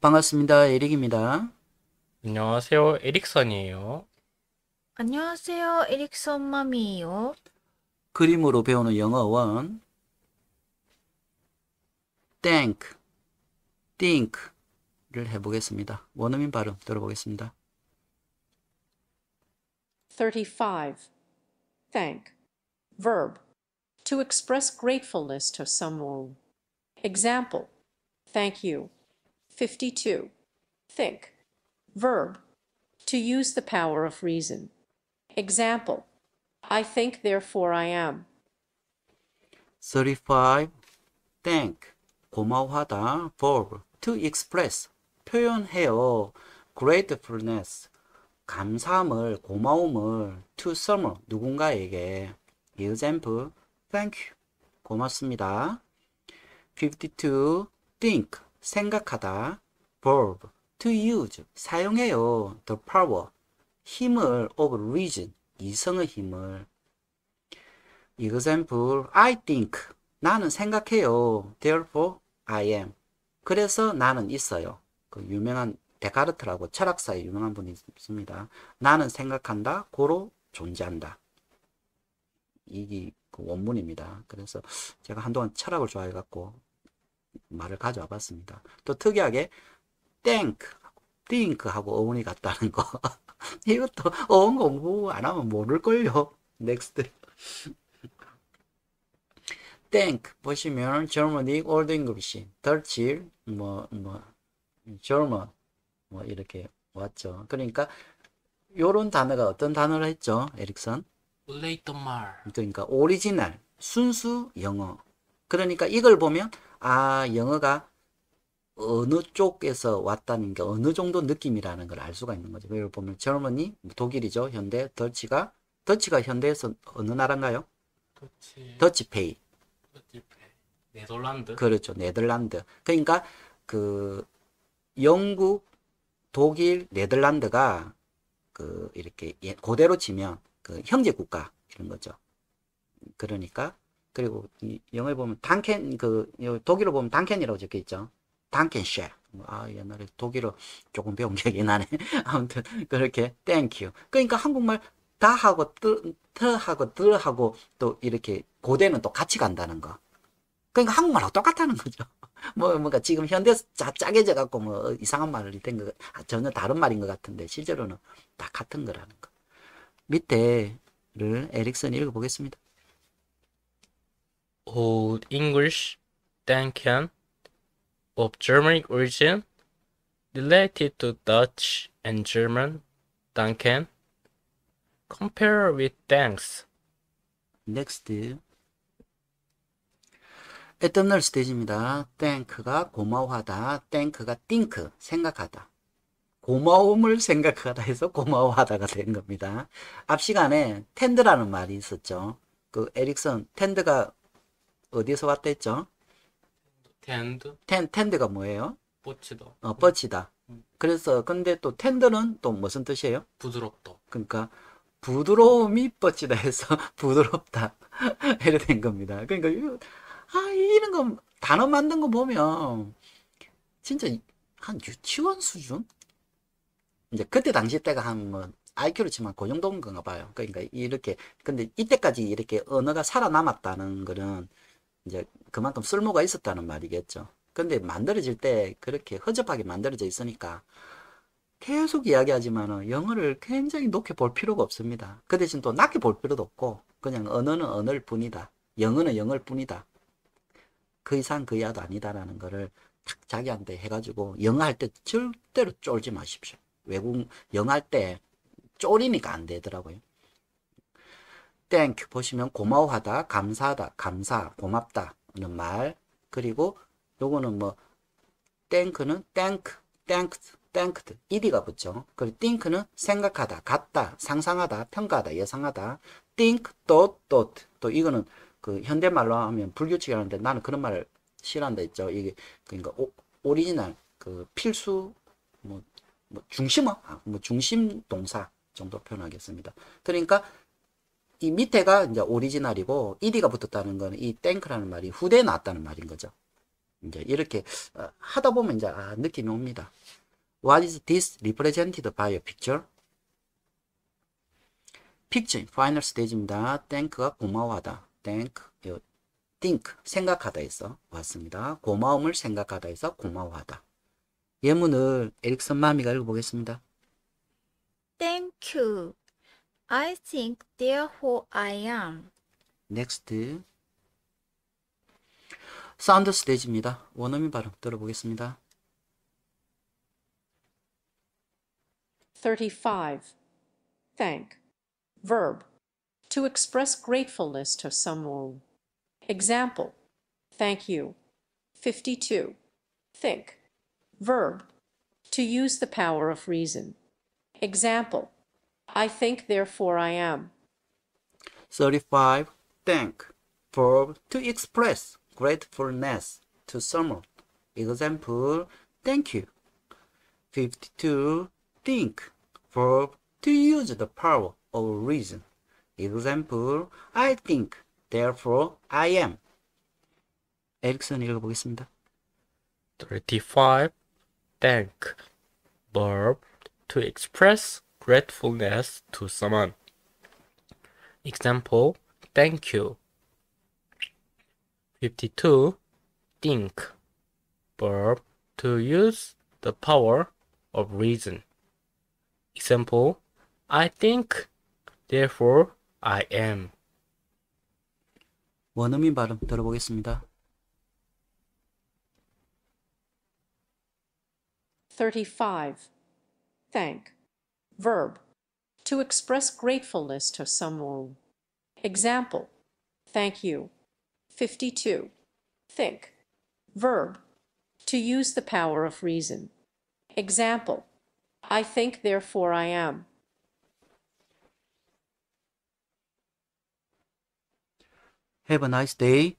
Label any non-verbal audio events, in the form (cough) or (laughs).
반갑습니다. 에릭입니다. 안녕하세요. 에릭선이에요. 안녕하세요. 에릭선 맘이에요. 그림으로 배우는 영어원 think, think를 해보겠습니다. 원어민 발음 들어보겠습니다. 35. thank verb to express gratefulness to someone example thank you 52. Think. Verb. To use the power of reason. Example. I think, therefore I am. 35. Thank. 고마워하다. verb. To express. 표현해요. gratefulness. 감사함을, 고마움을 to someone, 누군가에게. example. Thank you. 고맙습니다. 52. Think. 생각하다 verb to use 사용해요 the power 힘을 of reason 이성의 힘을 example I think 나는 생각해요 therefore I am 그래서 나는 있어요 그 유명한 데카르트라고 철학사에 유명한 분이 있습니다 나는 생각한다 고로 존재한다 이게 그 원문입니다 그래서 제가 한동안 철학을 좋아해갖고 말을 가져와 봤습니다. 또 특이하게 땡크, 띵크하고 어원이 같다는 거. (laughs) 이것도 어원 공부 안 하면 모를걸요. 넥스트. 땡크 보시면 Germanic, Old 뭐, 뭐, g e 뭐 이렇게 왔죠. 그러니까 요런 단어가 어떤 단어를 했죠? 에릭선? 레이터 말. 그러니까 오리지널, 순수 영어. 그러니까 이걸 보면 아 영어가 어느 쪽에서 왔다는 게 어느 정도 느낌이라는 걸 알 수가 있는 거죠. 여기 보면 젊은이 독일이죠. 현대 덜치가덜치가 현대에서 어느 나라인가요? 더치 더치페이. 더치페이. 네덜란드. 그렇죠. 네덜란드. 그러니까 그 영국, 독일, 네덜란드가 그 이렇게 예, 고대로 치면 그 형제 국가 이런 거죠. 그러니까 그리고 이 영어에 보면 단켄 그 독일어 보면 단켄이라고 적혀 있죠. 단켄 셰. 뭐, 아 옛날에 독일어 조금 배운 기억이 나네. (laughs) 아무튼 그렇게 땡큐. 그러니까 한국말 다 하고 뜨, 하고 들 하고 또 이렇게 고대는 또 같이 간다는 거. 그러니까 한국말하고 똑같다는 거죠. (laughs) 뭐 뭔가 지금 현대 짜 짜게져 갖고 뭐 이상한 말이 된거 아, 전혀 다른 말인 것 같은데 실제로는 다 같은 거라는 거. 밑에를 에릭슨 읽어보겠습니다. Old English Danken of Germanic origin, related to Dutch and German Danken. Compare with thanks. Next. eternal 입니다 t h 가 고마워하다, t h 가 t h 생각하다. 고마움을 생각하다 해서 고마워하다가 된 겁니다. 앞 시간에 텐드라는 말이 있었죠. 그 에릭슨 텐드가 어디서 왔다 했죠? 텐드. 텐, 텐드가 뭐예요? 뻗치다. 어, 뻗치다. 음. 그래서 근데 또 텐드는 또 무슨 뜻이에요? 부드럽다. 그러니까 부드러움이 뻗치다 해서 (laughs) 부드럽다. (laughs) 이래 된 겁니다. 그러니까 아 이런 거 단어 만든 거 보면 진짜 한 유치원 수준? 이제 그때 당시 때가 한 뭐 IQ로 치면 그 정도인 건가 봐요. 그러니까 이렇게 근데 이때까지 이렇게 언어가 살아남았다는 거는 이제 그만큼 쓸모가 있었다는 말이겠죠. 근데 만들어질 때 그렇게 허접하게 만들어져 있으니까 계속 이야기하지만 영어를 굉장히 높게 볼 필요가 없습니다. 그 대신 또 낮게 볼 필요도 없고 그냥 언어는 언어일 뿐이다. 영어는 영어일 뿐이다. 그 이상 그 이하도 아니다라는 거를 탁 자기한테 해가지고 영어 할때 절대로 쫄지 마십시오. 외국 영어 할때 쫄이니까 안 되더라고요. 땡큐 보시면 고마워하다, 감사하다, 감사, 고맙다 는 말. 그리고 요거는 뭐 땡크는 땡크, 땡크, 땡크드, 이디가 붙죠. 그리고 띵크는 생각하다, 같다, 상상하다, 평가하다, 예상하다. 띵크, i n 또 이거는 그 현대말로 하면 불규칙이라는데 나는 그런 말을 싫어한다 했죠. 이게 그러니까 오, 오리지널 그 필수 뭐, 뭐 중심어, 아, 뭐 중심 동사 정도 표현하겠습니다. 그러니까 이 밑에가 이제 오리지널이고 이디가 붙었다는 거는 이 땡크라는 말이 후대에 나왔다는 말인 거죠. 이제 이렇게 어, 하다 보면 이제 아, 느낌이 옵니다. What is this represented by a picture? picture, final stage입니다. thank가 고마워하다. thank, think, 생각하다 에서 왔습니다. 고마움을 생각하다 에서 고마워하다. 예문을 에릭슨 마미가 읽어보겠습니다. Thank you. I think, therefore I am. Next. 사운드 스테이지입니다. 원어민 발음 들어보겠습니다. 35. Thank. Verb. To express gratefulness to someone. Example. Thank you. 52. Think. Verb. To use the power of reason. Example. I think, therefore I am. 35. Thank. Verb to express gratefulness to someone. Example, thank you. 52. Think. Verb to use the power of reason. Example, I think, therefore I am. 에릭슨 읽어보겠습니다. 35. Thank. Verb to express gratefulness to someone. Example, thank you. 52. Think. Verb to use the power of reason. Example, I think, therefore I am. 원어민 발음 들어보겠습니다. 35. Thank. Verb. To express gratefulness to someone. Example. Thank you. 52. Think. Verb. To use the power of reason. Example. I think, therefore I am. Have a nice day.